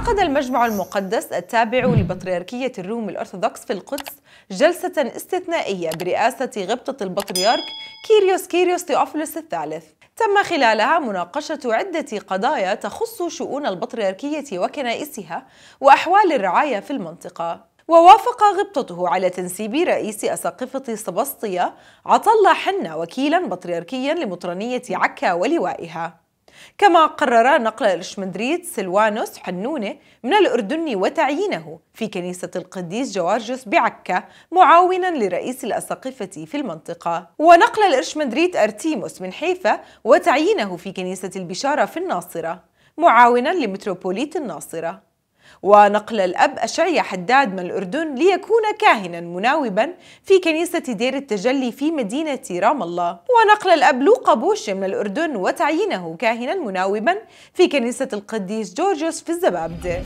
عقد المجمع المقدس التابع لبطريركية الروم الأرثوذكس في القدس جلسة استثنائية برئاسة غبطة البطريرك كيريوس كيريوس تيوفلس الثالث تم خلالها مناقشة عدة قضايا تخص شؤون البطريركية وكنائسها وأحوال الرعاية في المنطقة ووافق غبطته على تنسيب رئيس أساقفة سباستيا عطلة حنا وكيلا بطريركيا لمطرنية عكا ولوائها كما قرر نقل الشمدريد سلوانوس حنونة من الأردن وتعيينه في كنيسة القديس جوارجوس بعكا معاونا لرئيس الأساقفة في المنطقة ونقل الإرشمدريت أرتيموس من حيفا وتعيينه في كنيسة البشارة في الناصرة معاونا لمتروبوليت الناصرة ونقل الأب أشعيا حداد من الأردن ليكون كاهنا مناوبا في كنيسة دير التجلي في مدينة رام الله ونقل الأب لوقا بوشي من الأردن وتعيينه كاهنا مناوبا في كنيسة القديس جورجوس في الزبابدة